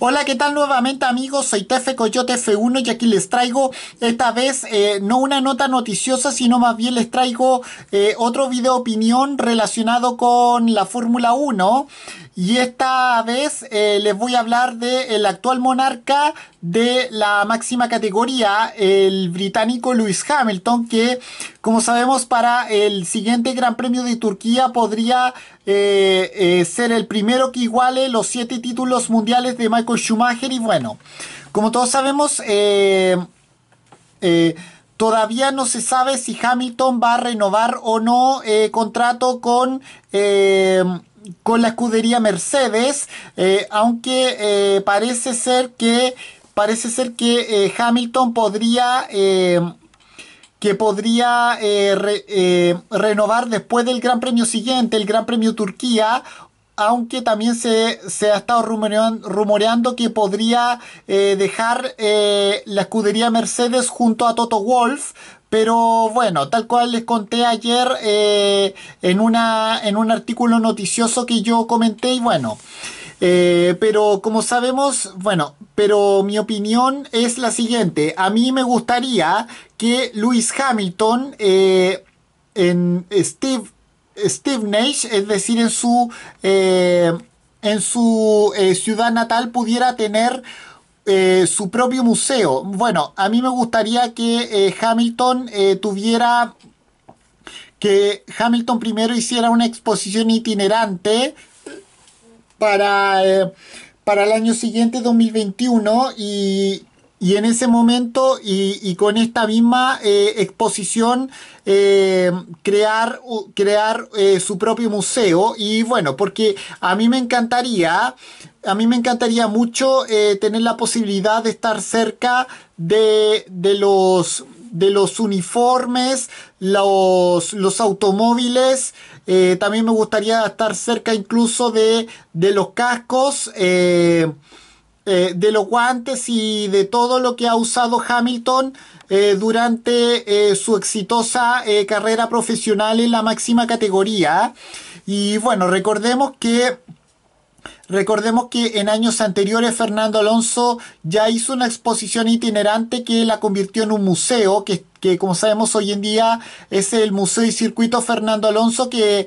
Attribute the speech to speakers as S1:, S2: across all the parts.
S1: Hola, ¿qué tal nuevamente amigos? Soy TF Coyote F1 y aquí les traigo esta vez eh, no una nota noticiosa, sino más bien les traigo eh, otro video opinión relacionado con la Fórmula 1. Y esta vez eh, les voy a hablar del el actual monarca de la máxima categoría, el británico Lewis Hamilton, que como sabemos para el siguiente Gran Premio de Turquía podría eh, eh, ser el primero que iguale los siete títulos mundiales de Michael Schumacher. Y bueno, como todos sabemos, Todavía no se sabe si Hamilton va a renovar o no contrato con con la escudería Mercedes, eh, aunque eh, parece ser que parece ser que eh, Hamilton podría que podría renovar después del Gran Premio siguiente, el Gran Premio Turquía, aunque también se, ha estado rumoreando, que podría dejar la escudería Mercedes junto a Toto Wolf pero bueno, tal cual les conté ayer eh, en, una, en un artículo noticioso que yo comenté y bueno. Eh, pero como sabemos, bueno, pero mi opinión es la siguiente. A mí me gustaría que Lewis Hamilton eh, en Steve, Steve Nash, es decir, en su, en su ciudad natal, pudiera tener eh, su propio museo. Bueno, a mí me gustaría que eh, Hamilton eh, tuviera que Hamilton primero hiciera una exposición itinerante para, para el año siguiente, 2021, y y en ese momento y, con esta misma eh, exposición eh, crear, crear eh, su propio museo y bueno, porque a mí me encantaría, a mí me encantaría mucho tener la posibilidad de estar cerca de, los de los uniformes, los, los automóviles. también me gustaría estar cerca incluso de, los cascos. Eh, de los guantes y de todo lo que ha usado Hamilton eh, durante eh, su exitosa carrera profesional en la máxima categoría. Y bueno, recordemos que... Recordemos que en años anteriores Fernando Alonso ya hizo una exposición itinerante que la convirtió en un museo, que, que como sabemos hoy en día es el Museo y Circuito Fernando Alonso, que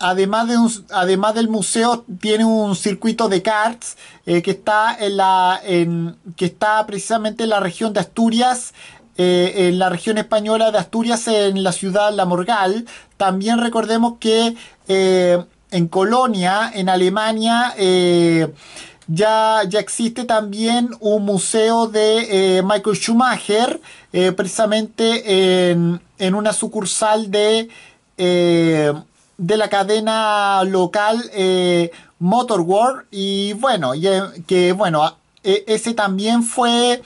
S1: además, de además del museo, tiene un circuito de karts eh, que, está en la, que está precisamente en la región de Asturias, eh, en la región española de Asturias, en la ciudad de La Morgal. También recordemos que eh, en Colonia, en Alemania, ya, ya, existe también un museo de Michael Schumacher, precisamente en, en, una sucursal de de la cadena local eh, Motor World y bueno, y, eh, que bueno, e, ese también fue...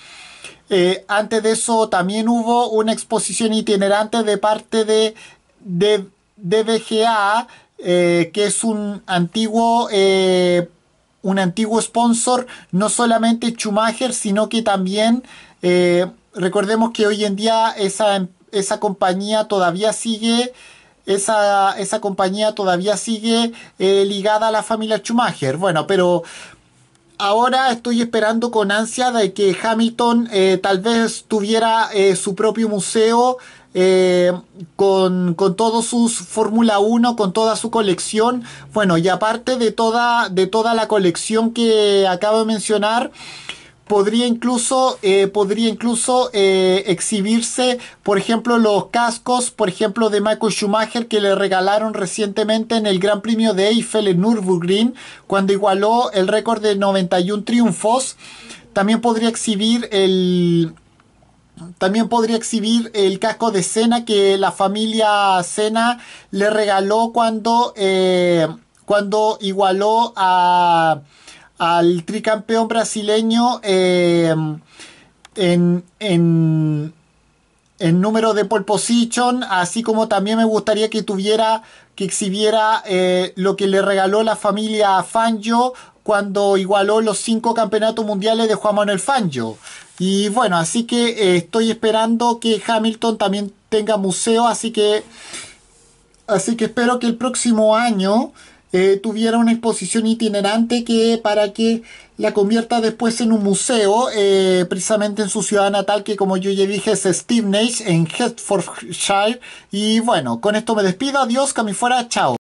S1: Eh, antes de eso también hubo una exposición itinerante de parte de, de, que es un antiguo, un antiguo sponsor, no solamente Schumacher, sino que también, recordemos que hoy en día esa, em, esa compañía todavía sigue esa, compañía todavía sigue eh, ligada a la familia Schumacher. Bueno, pero ahora estoy esperando con ansia de que Hamilton eh, tal vez tuviera eh, su propio museo con, con, todos sus Fórmula 1, con toda su colección. Bueno, y aparte de toda, de toda la colección que acabo de mencionar, podría incluso, eh, podría incluso eh, exhibirse, por ejemplo, los cascos, por ejemplo, de Michael Schumacher que le regalaron recientemente en el Gran Premio de Eiffel en Nürburgring, cuando igualó el récord de 91 triunfos. También podría exhibir el... También podría exhibir el casco de Senna que la familia Senna le regaló cuando, eh, cuando igualó a, al tricampeón brasileño em, en, en, número de pole position, así como también me gustaría que tuviera, que exhibiera eh, lo que le regaló la familia Fangio cuando igualó los cinco campeonatos mundiales de Juan Manuel Fangio. Y bueno, así que eh, estoy esperando que Hamilton también tenga museo, así que, así que espero que el próximo año eh, tuviera una exposición itinerante que para que la convierta después en un museo, eh, precisamente en su ciudad natal, que como yo ya dije es Stevenage, en Hertfordshire. Y bueno, con esto me despido, adiós, Cami fuera, chao.